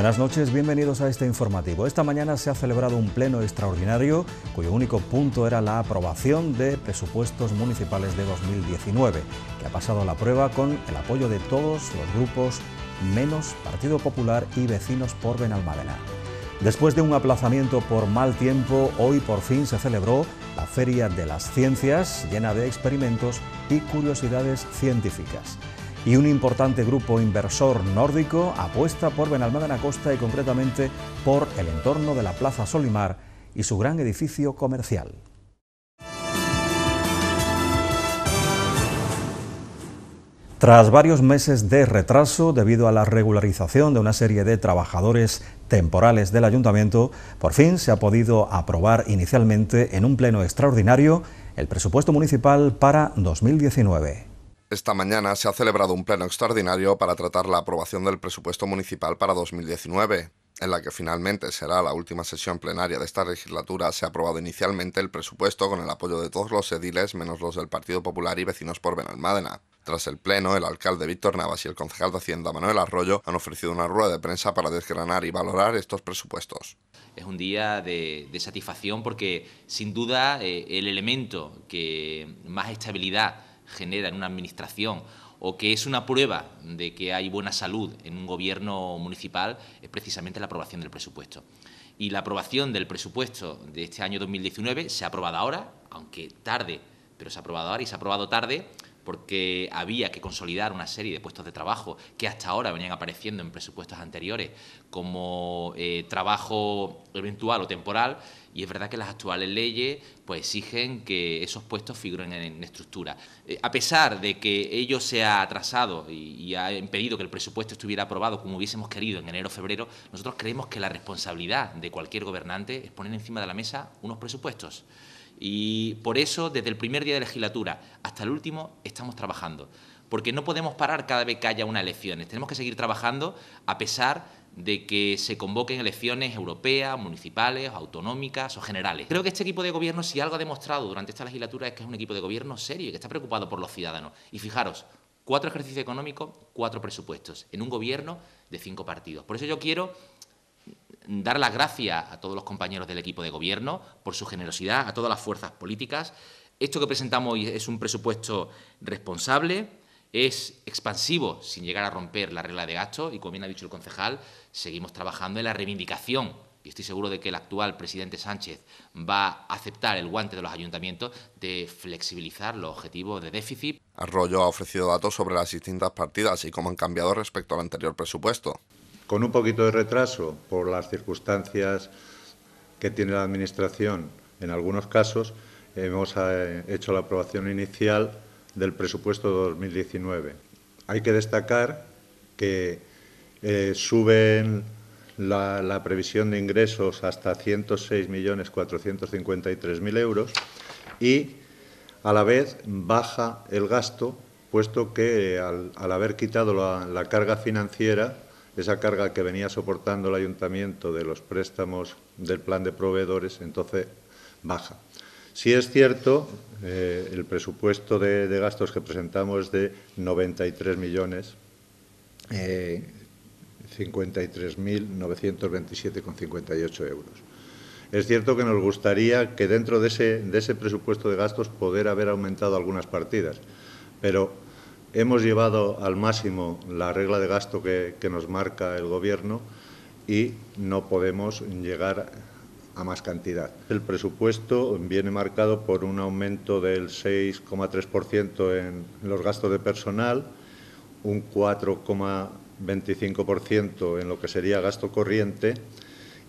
Buenas noches, bienvenidos a este informativo. Esta mañana se ha celebrado un pleno extraordinario cuyo único punto era la aprobación de presupuestos municipales de 2019, que ha pasado a la prueba con el apoyo de todos los grupos, menos Partido Popular y Vecinos por Benalmádena. Después de un aplazamiento por mal tiempo, hoy por fin se celebró la Feria de las Ciencias, llena de experimentos y curiosidades científicas y un importante grupo inversor nórdico apuesta por Benalmádena Costa y concretamente por el entorno de la Plaza Solimar y su gran edificio comercial. Tras varios meses de retraso debido a la regularización de una serie de trabajadores temporales del ayuntamiento, por fin se ha podido aprobar inicialmente en un pleno extraordinario el presupuesto municipal para 2019. Esta mañana se ha celebrado un pleno extraordinario para tratar la aprobación del presupuesto municipal para 2019. En la que finalmente será la última sesión plenaria de esta legislatura, se ha aprobado inicialmente el presupuesto con el apoyo de todos los ediles menos los del Partido Popular y Vecinos por Benalmádena. Tras el pleno, el alcalde Víctor Navas y el concejal de Hacienda Manuel Arroyo han ofrecido una rueda de prensa para desgranar y valorar estos presupuestos. Es un día de, satisfacción porque, sin duda, eh, el elemento que más estabilidad genera en una administración o que es una prueba de que hay buena salud en un gobierno municipal es precisamente la aprobación del presupuesto. Y la aprobación del presupuesto de este año 2019 se ha aprobado ahora, aunque tarde, pero se ha aprobado ahora y se ha aprobado tarde porque había que consolidar una serie de puestos de trabajo que hasta ahora venían apareciendo en presupuestos anteriores como eh, trabajo eventual o temporal, y es verdad que las actuales leyes pues, exigen que esos puestos figuren en, estructura. Eh, a pesar de que ello se ha atrasado y, ha impedido que el presupuesto estuviera aprobado como hubiésemos querido en enero o febrero, nosotros creemos que la responsabilidad de cualquier gobernante es poner encima de la mesa unos presupuestos. Y por eso, desde el primer día de legislatura hasta el último, estamos trabajando. Porque no podemos parar cada vez que haya unas elecciones. Tenemos que seguir trabajando a pesar de que se convoquen elecciones europeas, municipales, autonómicas o generales. Creo que este equipo de gobierno, si algo ha demostrado durante esta legislatura, es que es un equipo de gobierno serio y que está preocupado por los ciudadanos. Y fijaros, cuatro ejercicios económicos, cuatro presupuestos, en un gobierno de cinco partidos. Por eso yo quiero dar las gracias a todos los compañeros del equipo de gobierno por su generosidad, a todas las fuerzas políticas. Esto que presentamos hoy es un presupuesto responsable, es expansivo sin llegar a romper la regla de gasto y, como bien ha dicho el concejal, seguimos trabajando en la reivindicación. Y estoy seguro de que el actual presidente Sánchez va a aceptar el guante de los ayuntamientos de flexibilizar los objetivos de déficit. Arroyo ha ofrecido datos sobre las distintas partidas y cómo han cambiado respecto al anterior presupuesto con un poquito de retraso por las circunstancias que tiene la Administración en algunos casos, hemos eh, hecho la aprobación inicial del presupuesto 2019. Hay que destacar que eh, suben la, previsión de ingresos hasta 106.453.000 euros y a la vez baja el gasto, puesto que al, haber quitado la carga financiera esa carga que venía soportando el ayuntamiento de los préstamos del plan de proveedores, entonces baja. Si es cierto, eh, el presupuesto de, gastos que presentamos es de 93 millones. euros. Es cierto que nos gustaría que dentro de ese, de ese presupuesto de gastos poder haber aumentado algunas partidas, pero Hemos llevado al máximo la regla de gasto que, nos marca el Gobierno y no podemos llegar a más cantidad. El presupuesto viene marcado por un aumento del 6,3% en los gastos de personal, un 4,25% en lo que sería gasto corriente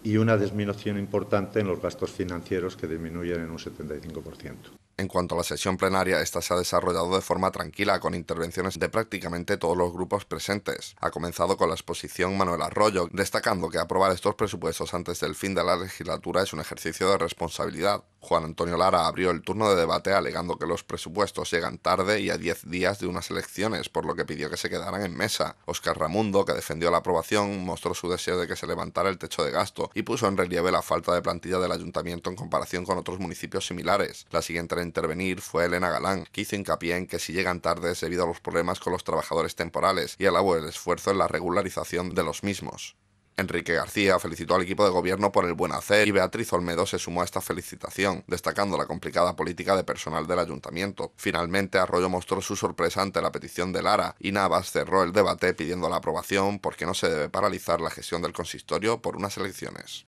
y una disminución importante en los gastos financieros que disminuyen en un 75%. En cuanto a la sesión plenaria, esta se ha desarrollado de forma tranquila, con intervenciones de prácticamente todos los grupos presentes. Ha comenzado con la exposición Manuel Arroyo, destacando que aprobar estos presupuestos antes del fin de la legislatura es un ejercicio de responsabilidad Juan Antonio Lara abrió el turno de debate alegando que los presupuestos llegan tarde y a 10 días de unas elecciones, por lo que pidió que se quedaran en mesa. Oscar Ramundo, que defendió la aprobación, mostró su deseo de que se levantara el techo de gasto y puso en relieve la falta de plantilla del ayuntamiento en comparación con otros municipios similares. La siguiente en intervenir fue Elena Galán, que hizo hincapié en que si llegan tarde es debido a los problemas con los trabajadores temporales y alabó el esfuerzo en la regularización de los mismos. Enrique García felicitó al equipo de gobierno por el buen hacer y Beatriz Olmedo se sumó a esta felicitación, destacando la complicada política de personal del ayuntamiento. Finalmente, Arroyo mostró su sorpresa ante la petición de Lara y Navas cerró el debate pidiendo la aprobación porque no se debe paralizar la gestión del consistorio por unas elecciones.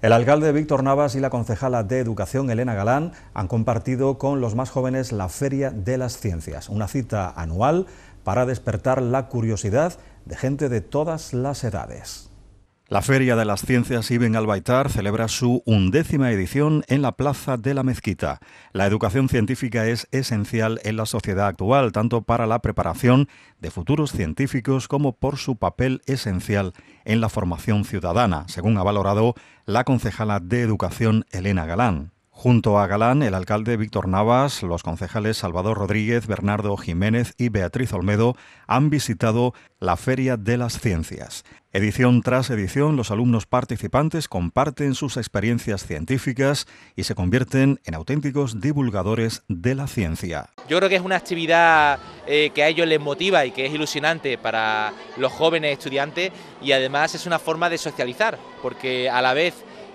El alcalde Víctor Navas y la concejala de Educación Elena Galán han compartido con los más jóvenes la Feria de las Ciencias, una cita anual para despertar la curiosidad de gente de todas las edades. La Feria de las Ciencias Ibn al celebra su undécima edición en la Plaza de la Mezquita. La educación científica es esencial en la sociedad actual, tanto para la preparación de futuros científicos como por su papel esencial en la formación ciudadana, según ha valorado la concejala de Educación Elena Galán. Junto a Galán, el alcalde Víctor Navas, los concejales Salvador Rodríguez, Bernardo Jiménez y Beatriz Olmedo han visitado la Feria de las Ciencias. Edición tras edición, los alumnos participantes comparten sus experiencias científicas y se convierten en auténticos divulgadores de la ciencia. Yo creo que es una actividad eh, que a ellos les motiva y que es ilusionante para los jóvenes estudiantes y además es una forma de socializar, porque a la vez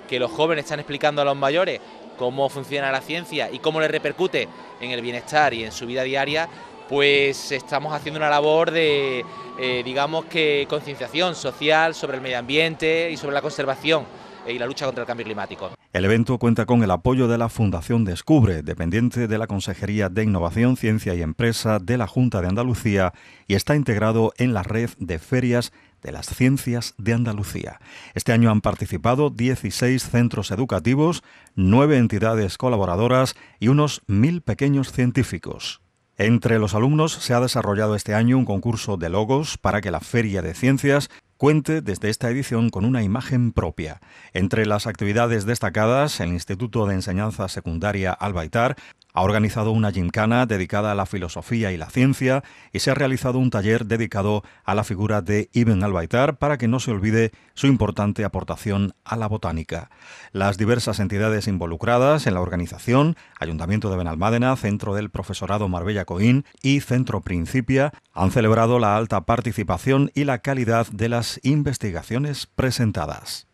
que los jóvenes están explicando a los mayores cómo funciona la ciencia y cómo le repercute en el bienestar y en su vida diaria, pues estamos haciendo una labor de, eh, digamos que, concienciación social sobre el medio ambiente y sobre la conservación eh, y la lucha contra el cambio climático. El evento cuenta con el apoyo de la Fundación Descubre, dependiente de la Consejería de Innovación, Ciencia y Empresa de la Junta de Andalucía y está integrado en la red de ferias de las Ciencias de Andalucía. Este año han participado 16 centros educativos, 9 entidades colaboradoras y unos 1.000 pequeños científicos. Entre los alumnos se ha desarrollado este año un concurso de logos para que la Feria de Ciencias cuente desde esta edición con una imagen propia. Entre las actividades destacadas, el Instituto de Enseñanza Secundaria Albaitar ha organizado una gincana dedicada a la filosofía y la ciencia y se ha realizado un taller dedicado a la figura de Ibn al para que no se olvide su importante aportación a la botánica. Las diversas entidades involucradas en la organización, Ayuntamiento de Benalmádena, Centro del Profesorado Marbella Coín y Centro Principia, han celebrado la alta participación y la calidad de las investigaciones presentadas.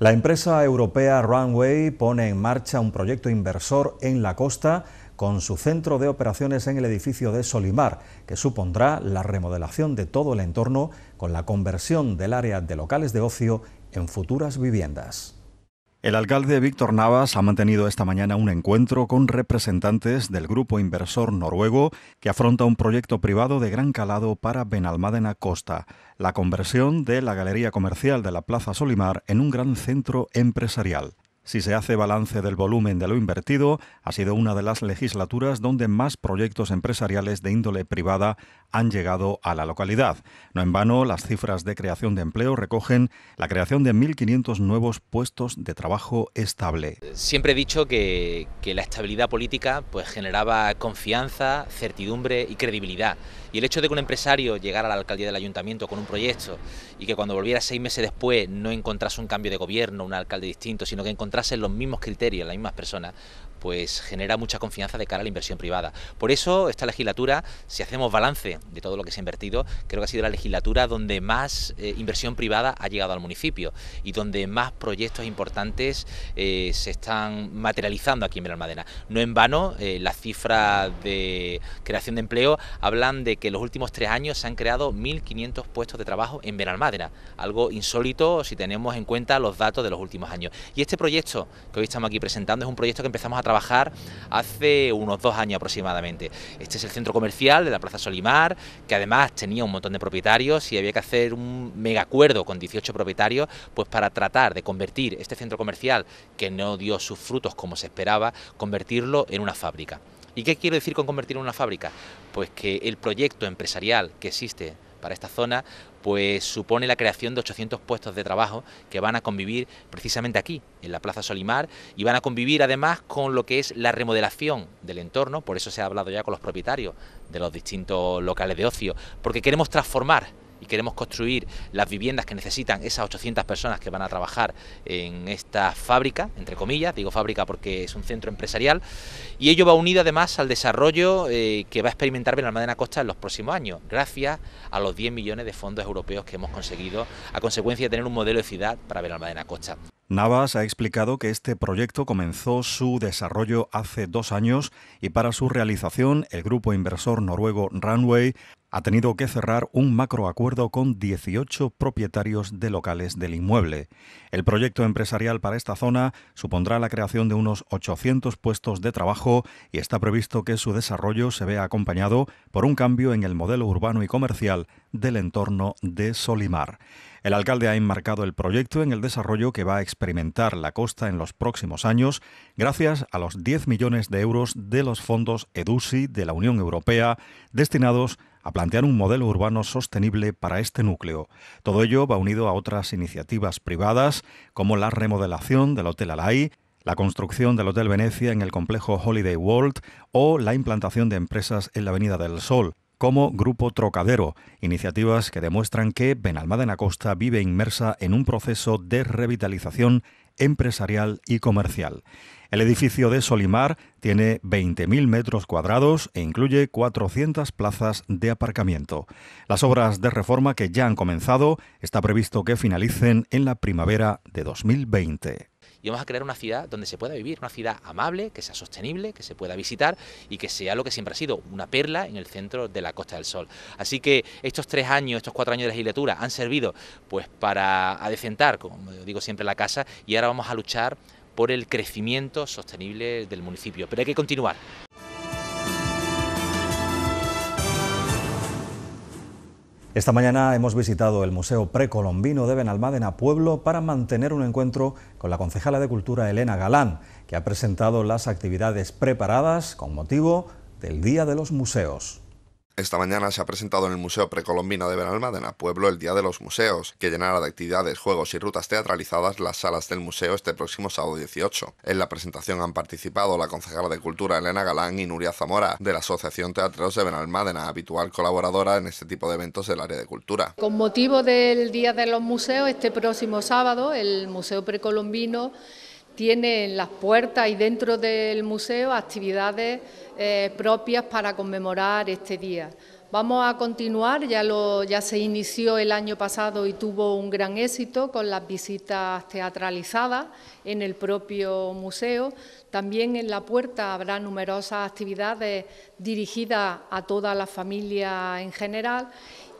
La empresa europea Runway pone en marcha un proyecto inversor en la costa con su centro de operaciones en el edificio de Solimar, que supondrá la remodelación de todo el entorno con la conversión del área de locales de ocio en futuras viviendas. El alcalde Víctor Navas ha mantenido esta mañana un encuentro con representantes del grupo inversor noruego que afronta un proyecto privado de gran calado para Benalmádena Costa, la conversión de la galería comercial de la Plaza Solimar en un gran centro empresarial. Si se hace balance del volumen de lo invertido, ha sido una de las legislaturas donde más proyectos empresariales de índole privada han llegado a la localidad. No en vano, las cifras de creación de empleo recogen la creación de 1.500 nuevos puestos de trabajo estable. Siempre he dicho que, la estabilidad política pues, generaba confianza, certidumbre y credibilidad. Y el hecho de que un empresario llegara a la alcaldía del ayuntamiento con un proyecto y que cuando volviera seis meses después no encontrase un cambio de gobierno, un alcalde distinto, sino que encontrase los mismos criterios, las mismas personas, pues genera mucha confianza de cara a la inversión privada. Por eso esta legislatura, si hacemos balance de todo lo que se ha invertido, creo que ha sido la legislatura donde más eh, inversión privada ha llegado al municipio y donde más proyectos importantes eh, se están materializando aquí en Veralmádena. No en vano, eh, las cifras de creación de empleo hablan de que en los últimos tres años se han creado 1.500 puestos de trabajo en Veralmádena. algo insólito si tenemos en cuenta los datos de los últimos años. Y este proyecto que hoy estamos aquí presentando es un proyecto que empezamos a trabajar hace unos dos años aproximadamente. Este es el centro comercial de la Plaza Solimar, que además tenía un montón de propietarios y había que hacer un mega acuerdo con 18 propietarios pues para tratar de convertir este centro comercial, que no dio sus frutos como se esperaba, convertirlo en una fábrica. ¿Y qué quiero decir con convertirlo en una fábrica? Pues que el proyecto empresarial que existe para esta zona, pues supone la creación de 800 puestos de trabajo que van a convivir precisamente aquí, en la Plaza Solimar, y van a convivir además con lo que es la remodelación del entorno, por eso se ha hablado ya con los propietarios de los distintos locales de ocio, porque queremos transformar queremos construir las viviendas que necesitan esas 800 personas que van a trabajar en esta fábrica, entre comillas, digo fábrica porque es un centro empresarial, y ello va unido además al desarrollo eh, que va a experimentar Benalmádena Costa en los próximos años, gracias a los 10 millones de fondos europeos que hemos conseguido a consecuencia de tener un modelo de ciudad para Benalmádena Costa. Navas ha explicado que este proyecto comenzó su desarrollo hace dos años y para su realización el grupo inversor noruego Runway ha tenido que cerrar un macroacuerdo con 18 propietarios de locales del inmueble. El proyecto empresarial para esta zona supondrá la creación de unos 800 puestos de trabajo y está previsto que su desarrollo se vea acompañado por un cambio en el modelo urbano y comercial del entorno de Solimar. El alcalde ha enmarcado el proyecto en el desarrollo que va a experimentar la costa en los próximos años gracias a los 10 millones de euros de los fondos EDUSI de la Unión Europea destinados a plantear un modelo urbano sostenible para este núcleo. Todo ello va unido a otras iniciativas privadas como la remodelación del Hotel Alay, la construcción del Hotel Venecia en el complejo Holiday World o la implantación de empresas en la Avenida del Sol como Grupo Trocadero, iniciativas que demuestran que Benalmádena Costa vive inmersa en un proceso de revitalización empresarial y comercial. El edificio de Solimar tiene 20.000 metros cuadrados e incluye 400 plazas de aparcamiento. Las obras de reforma que ya han comenzado está previsto que finalicen en la primavera de 2020 y vamos a crear una ciudad donde se pueda vivir, una ciudad amable, que sea sostenible, que se pueda visitar y que sea lo que siempre ha sido, una perla en el centro de la Costa del Sol. Así que estos tres años, estos cuatro años de legislatura han servido pues para adecentar, como digo siempre, la casa y ahora vamos a luchar por el crecimiento sostenible del municipio. Pero hay que continuar, Esta mañana hemos visitado el Museo Precolombino de Benalmádena Pueblo para mantener un encuentro con la concejala de Cultura Elena Galán, que ha presentado las actividades preparadas con motivo del Día de los Museos. Esta mañana se ha presentado en el Museo Precolombino de Benalmádena, Pueblo, el Día de los Museos, que llenará de actividades, juegos y rutas teatralizadas las salas del museo este próximo sábado 18. En la presentación han participado la concejala de Cultura Elena Galán y Nuria Zamora, de la Asociación Teatros de Benalmádena, habitual colaboradora en este tipo de eventos del área de cultura. Con motivo del Día de los Museos, este próximo sábado, el Museo Precolombino tiene en las puertas y dentro del museo actividades eh, propias para conmemorar este día. Vamos a continuar, ya, ya se inició el año pasado y tuvo un gran éxito con las visitas teatralizadas en el propio museo. También en la puerta habrá numerosas actividades dirigidas a toda la familia en general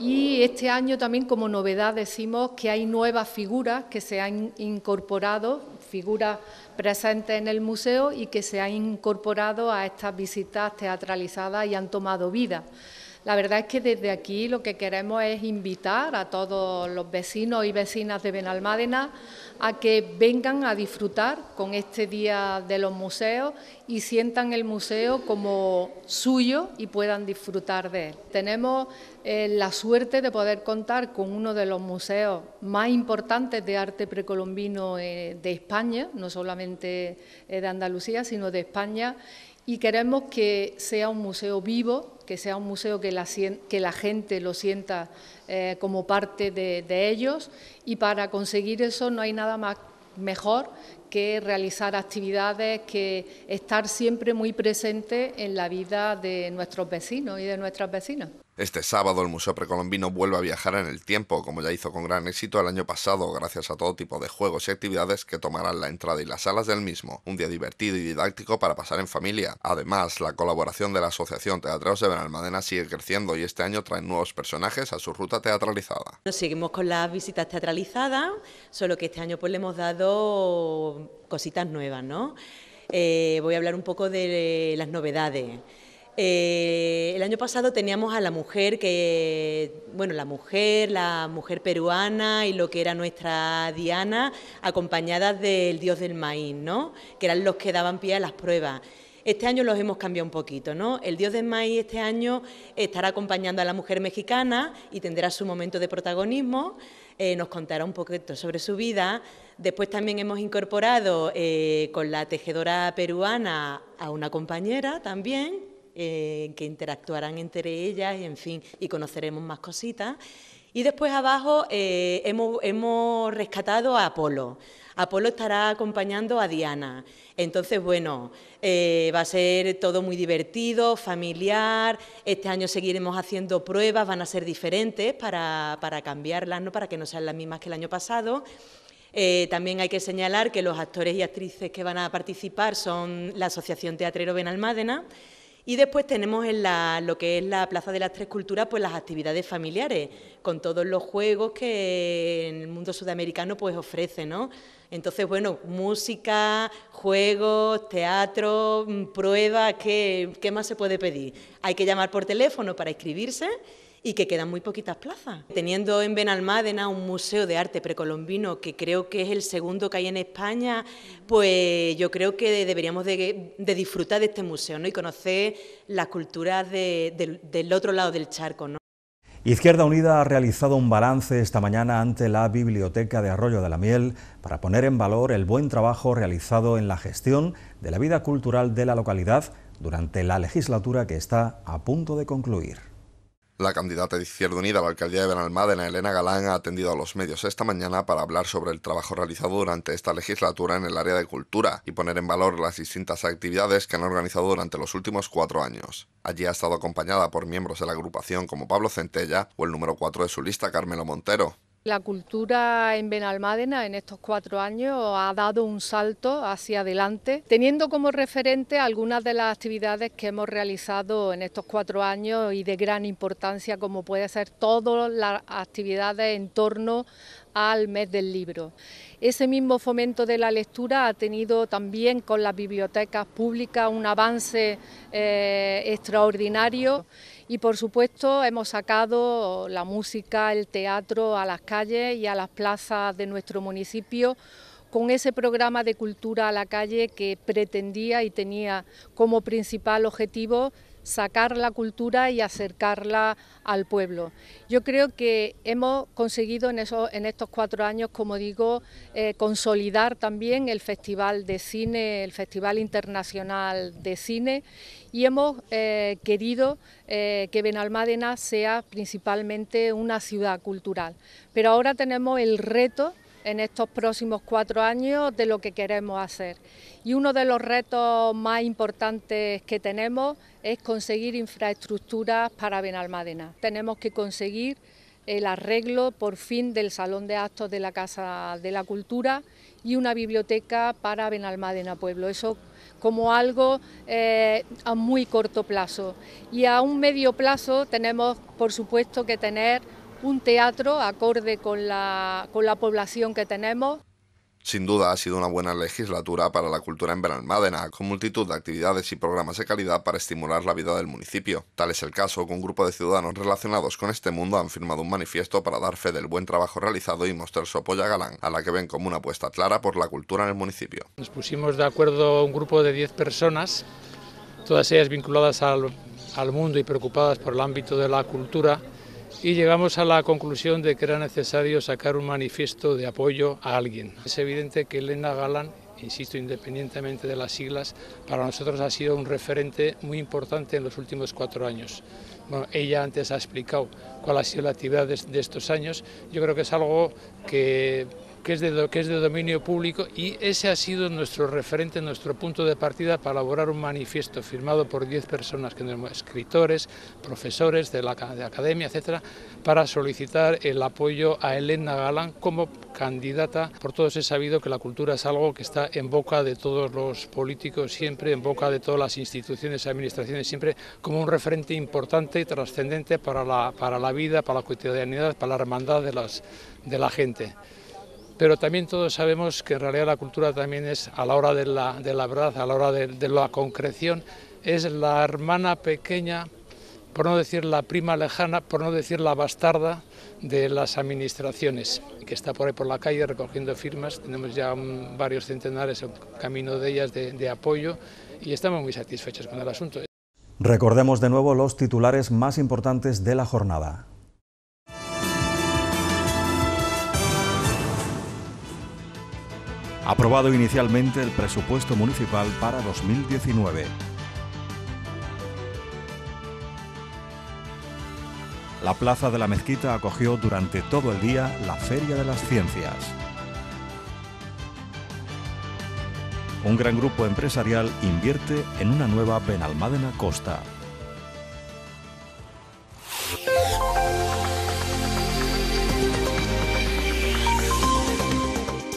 y este año también como novedad decimos que hay nuevas figuras que se han incorporado figura presente en el museo y que se ha incorporado a estas visitas teatralizadas y han tomado vida. La verdad es que desde aquí lo que queremos es invitar a todos los vecinos y vecinas de Benalmádena a que vengan a disfrutar con este Día de los Museos y sientan el museo como suyo y puedan disfrutar de él. Tenemos eh, la suerte de poder contar con uno de los museos más importantes de arte precolombino eh, de España, no solamente eh, de Andalucía, sino de España, y queremos que sea un museo vivo, que sea un museo que la, que la gente lo sienta eh, como parte de, ellos y para conseguir eso no hay nada más mejor que realizar actividades, que estar siempre muy presente en la vida de nuestros vecinos y de nuestras vecinas. Este sábado el Museo Precolombino vuelve a viajar en el tiempo, como ya hizo con gran éxito el año pasado, gracias a todo tipo de juegos y actividades que tomarán la entrada y las salas del mismo. Un día divertido y didáctico para pasar en familia. Además, la colaboración de la Asociación Teatreros de Benalmadena... sigue creciendo y este año traen nuevos personajes a su ruta teatralizada. seguimos con las visitas teatralizadas, solo que este año pues le hemos dado cositas nuevas, ¿no? Eh, voy a hablar un poco de las novedades. Eh, el año pasado teníamos a la mujer que, bueno, la mujer, la mujer peruana y lo que era nuestra Diana, acompañadas del dios del maíz, ¿no? Que eran los que daban pie a las pruebas. Este año los hemos cambiado un poquito, ¿no? El Dios de Maíz este año estará acompañando a la mujer mexicana y tendrá su momento de protagonismo. Eh, nos contará un poquito sobre su vida. Después también hemos incorporado eh, con la tejedora peruana a una compañera también, eh, que interactuarán entre ellas y, en fin, y conoceremos más cositas. Y después abajo hemos, hemos, rescatado a Apolo. Apolo estará acompañando a Diana. Entonces, bueno, eh, va a ser todo muy divertido, familiar. Este año seguiremos haciendo pruebas, van a ser diferentes para, cambiarlas, ¿no? para que no sean las mismas que el año pasado. Eh, también hay que señalar que los actores y actrices que van a participar son la Asociación Teatrero Benalmádena y después tenemos en lo que es la Plaza de las Tres Culturas pues las actividades familiares con todos los juegos que el mundo sudamericano pues ofrece, ¿no? Entonces, bueno, música, juegos, teatro, mm, pruebas, ¿qué, ¿qué más se puede pedir? Hay que llamar por teléfono para inscribirse y que quedan muy poquitas plazas. Teniendo en Benalmádena un museo de arte precolombino que creo que es el segundo que hay en España, pues yo creo que deberíamos de, disfrutar de este museo ¿no? y conocer las culturas del otro lado del charco. ¿no? Izquierda Unida ha realizado un balance esta mañana ante la Biblioteca de Arroyo de la Miel para poner en valor el buen trabajo realizado en la gestión de la vida cultural de la localidad durante la legislatura que está a punto de concluir. La candidata de Izquierda Unida a la alcaldía de Benalmádena, Elena Galán, ha atendido a los medios esta mañana para hablar sobre el trabajo realizado durante esta legislatura en el área de cultura y poner en valor las distintas actividades que han organizado durante los últimos cuatro años. Allí ha estado acompañada por miembros de la agrupación como Pablo Centella o el número cuatro de su lista, Carmelo Montero. La cultura en Benalmádena en estos cuatro años ha dado un salto hacia adelante, teniendo como referente algunas de las actividades que hemos realizado en estos cuatro años y de gran importancia, como puede ser todas las actividades en torno al mes del libro. Ese mismo fomento de la lectura ha tenido también con las bibliotecas públicas un avance eh, extraordinario. Y por supuesto hemos sacado la música, el teatro a las calles y a las plazas de nuestro municipio con ese programa de cultura a la calle que pretendía y tenía como principal objetivo sacar la cultura y acercarla al pueblo. Yo creo que hemos conseguido en, en estos cuatro años, como digo, eh, consolidar también el Festival de Cine, el Festival Internacional de Cine, y hemos eh, querido eh, que Benalmádena sea principalmente una ciudad cultural. Pero ahora tenemos el reto en estos próximos cuatro años de lo que queremos hacer. Y uno de los retos más importantes que tenemos es conseguir infraestructuras para Benalmádena. Tenemos que conseguir el arreglo por fin del Salón de Actos de la Casa de la Cultura y una biblioteca para Benalmádena Pueblo. Eso como algo eh, a muy corto plazo. Y a un medio plazo tenemos, por supuesto, que tener un teatro acorde con la, población que tenemos. Sin duda ha sido una buena legislatura para la cultura en Benalmádena, con multitud de actividades y programas de calidad para estimular la vida del municipio. Tal es el caso que un grupo de ciudadanos relacionados con este mundo han firmado un manifiesto para dar fe del buen trabajo realizado y mostrar su apoyo a Galán, a la que ven como una apuesta clara por la cultura en el municipio. Nos pusimos de acuerdo un grupo de 10 personas, todas ellas vinculadas al, al mundo y preocupadas por el ámbito de la cultura, y llegamos a la conclusión de que era necesario sacar un manifiesto de apoyo a alguien. Es evidente que Elena Galán, insisto, independientemente de las siglas, para nosotros ha sido un referente muy importante en los últimos cuatro años. Bueno, ella antes ha explicado cuál ha sido la actividad de, estos años. Yo creo que es algo que es, de, que es, de, dominio público y ese ha sido nuestro referente, nuestro punto de partida para elaborar un manifiesto firmado por 10 personas, que escritores, profesores de la academia, etcétera, para solicitar el apoyo a Elena Galán como candidata. Por todos he sabido que la cultura es algo que está en boca de todos los políticos siempre, en boca de todas las instituciones, administraciones siempre, como un referente importante y trascendente para la, para la vida vida, para la cotidianidad, para la hermandad de, las, de la gente. Pero también todos sabemos que en realidad la cultura también es, a la hora de la, verdad, a la hora de, la concreción, es la hermana pequeña, por no decir la prima lejana, por no decir la bastarda de las administraciones, que está por ahí por la calle recogiendo firmas. Tenemos ya varios centenares, en camino de ellas de apoyo y estamos muy satisfechos con el asunto. Recordemos de nuevo los titulares más importantes de la jornada. Aprobado inicialmente el presupuesto municipal para 2019. La plaza de la mezquita acogió durante todo el día la Feria de las Ciencias. un gran grupo empresarial invierte en una nueva Benalmádena Costa.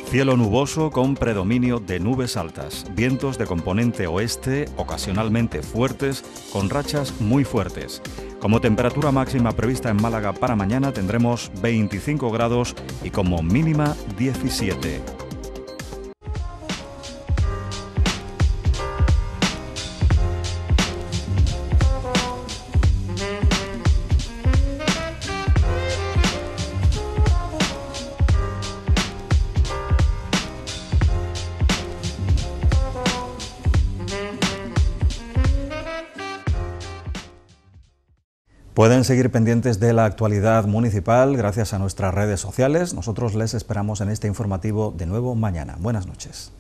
Cielo nuboso con predominio de nubes altas, vientos de componente oeste ocasionalmente fuertes con rachas muy fuertes. Como temperatura máxima prevista en Málaga para mañana tendremos 25 grados y como mínima 17. Pueden seguir pendientes de la actualidad municipal gracias a nuestras redes sociales. Nosotros les esperamos en este informativo de nuevo mañana. Buenas noches.